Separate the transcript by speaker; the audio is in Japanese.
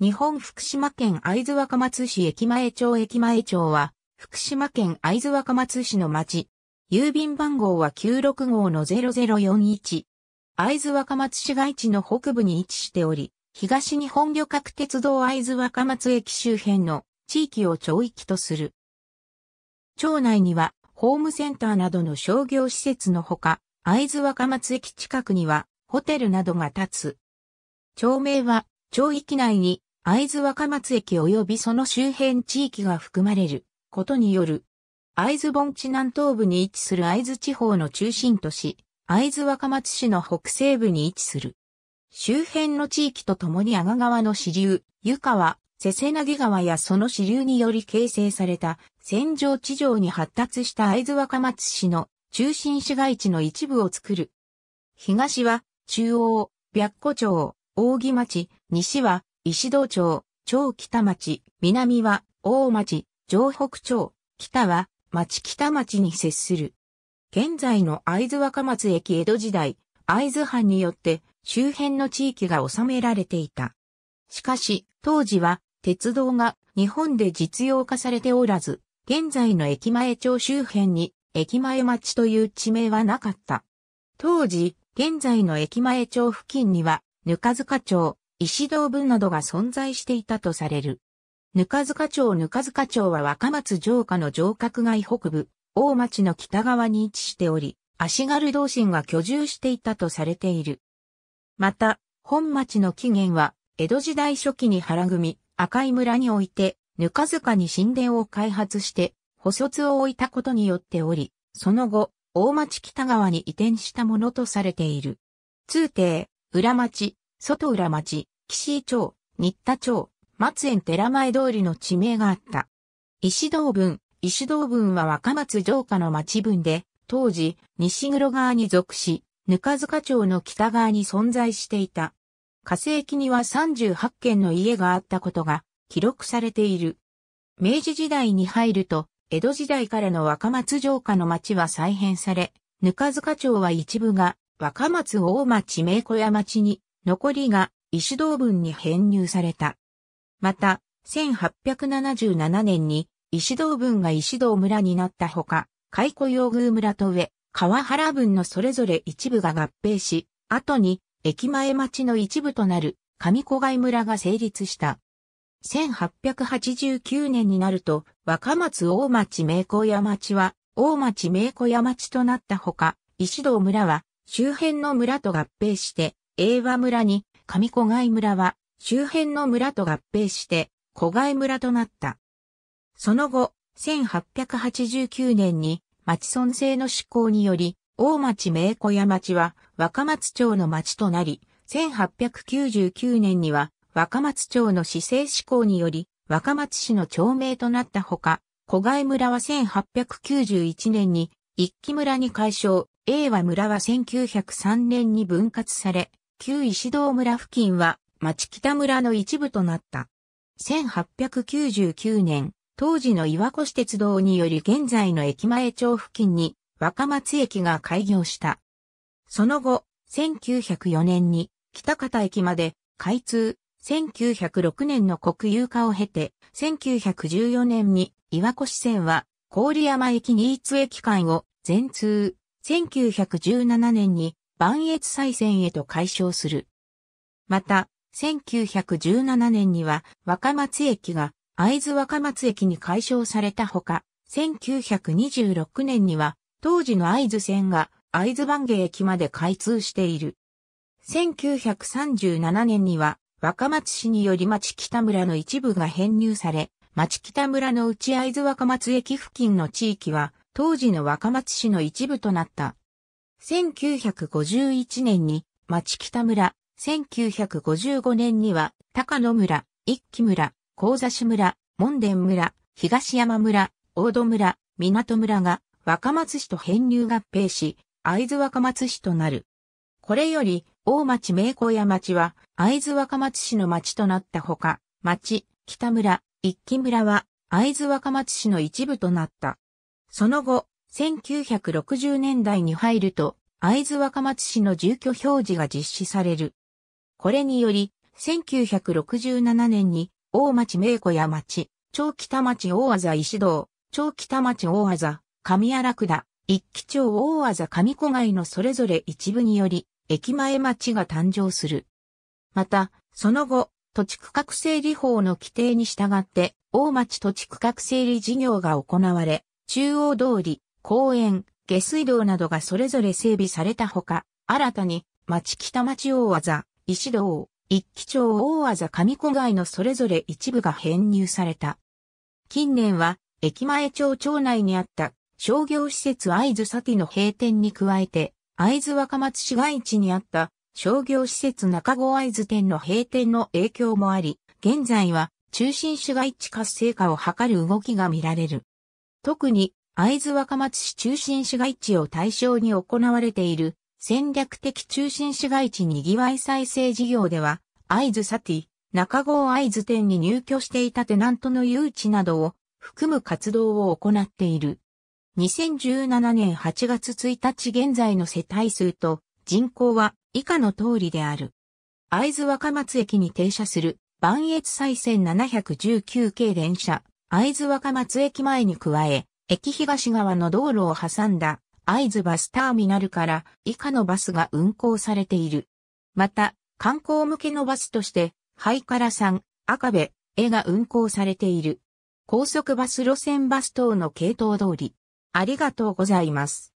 Speaker 1: 日本福島県会津若松市駅前町駅前町は、福島県会津若松市の町。郵便番号は96号の0041。会津若松市街地の北部に位置しており、東日本旅客鉄道会津若松駅周辺の地域を町域とする。町内には、ホームセンターなどの商業施設のほか、会津若松駅近くには、ホテルなどが建つ。町名は、町域内に会津若松駅及びその周辺地域が含まれることによる。会津盆地南東部に位置する会津地方の中心都市、会津若松市の北西部に位置する。周辺の地域とともに阿賀川の支流、湯川、瀬瀬なぎ川やその支流により形成された線状地上に発達した会津若松市の中心市街地の一部を作る。東は中央、白古町、扇町、西は石戸町、町北町、南は大町、城北町、北は町北町に接する。現在の会津若松駅江戸時代、会津藩によって周辺の地域が収められていた。しかし、当時は鉄道が日本で実用化されておらず、現在の駅前町周辺に駅前町という地名はなかった。当時、現在の駅前町付近には、ぬか塚町、石堂文などが存在していたとされる。ぬか塚町ぬか塚町は若松城下の城郭街北部、大町の北側に位置しており、足軽同心が居住していたとされている。また、本町の起源は、江戸時代初期に原組、赤井村において、ぬか塚に神殿を開発して、補卒を置いたことによっており、その後、大町北側に移転したものとされている。通定、裏町、外浦町、岸井町、新田町、松園寺前通りの地名があった。石道文、石道文は若松城下の町分で、当時、西黒側に属し、ぬか塚町の北側に存在していた。化石には38軒の家があったことが記録されている。明治時代に入ると、江戸時代からの若松城下の町は再編され、ぬか塚町は一部が若松大町名古屋町に残りが石道分に編入された。また、1877年に石道分が石道村になったほか、海湖用宮村と上、川原分のそれぞれ一部が合併し、後に駅前町の一部となる上古貝村が成立した。1889年になると、若松大町名古屋町は、大町名古屋町となったほか、石堂村は周辺の村と合併して、英和村に上古貝村は周辺の村と合併して古貝村となった。その後、1889年に町村制の施行により、大町名古屋町は若松町の町となり、1899年には若松町の市政施行により、若松市の町名となったほか、古貝村は1891年に一木村に改称、英和村は1903年に分割され、旧石堂村付近は町北村の一部となった。1899年、当時の岩越鉄道により現在の駅前町付近に若松駅が開業した。その後、1904年に北方駅まで開通、1906年の国有化を経て、1914年に岩越線は郡山駅新津駅間を全通、1917年に万越再戦へと解消する。また、1917年には若松駅が会津若松駅に解消されたほか、1926年には当時の会津線が会津番下駅まで開通している。1937年には若松市により町北村の一部が編入され、町北村の内会津若松駅付近の地域は当時の若松市の一部となった。1951年に町北村、1955年には高野村、一木村、高座市村、門田村、東山村、大戸村、港村が若松市と編入合併し、会津若松市となる。これより、大町名古屋町は、会津若松市の町となったほか、町、北村、一木村は、会津若松市の一部となった。その後、1960年代に入ると、会津若松市の住居表示が実施される。これにより、1967年に、大町名古屋町、長北町大麻石堂、長北町大麻、上荒倉、一期町大麻上古街のそれぞれ一部により、駅前町が誕生する。また、その後、土地区画整理法の規定に従って、大町土地区画整理事業が行われ、中央通り、公園、下水道などがそれぞれ整備されたほか、新たに、町北町大技、石堂、一基町大技上古街のそれぞれ一部が編入された。近年は、駅前町町内にあった商業施設合津サティの閉店に加えて、合津若松市街地にあった商業施設中郷合津店の閉店の影響もあり、現在は中心市街地活性化を図る動きが見られる。特に会津若松市中心市街地を対象に行われている戦略的中心市街地にぎわい再生事業では、会津サティ、中郷会津店に入居していたテナントの誘致などを含む活動を行っている。2017年8月1日現在の世帯数と人口は以下の通りである。会津若松駅に停車する万越西線719系電車、会津若松駅前に加え、駅東側の道路を挟んだ会津バスターミナルから以下のバスが運行されている。また、観光向けのバスとして、ハイカラさん、赤部、絵が運行されている。高速バス路線バス等の系統通り。ありがとうございます。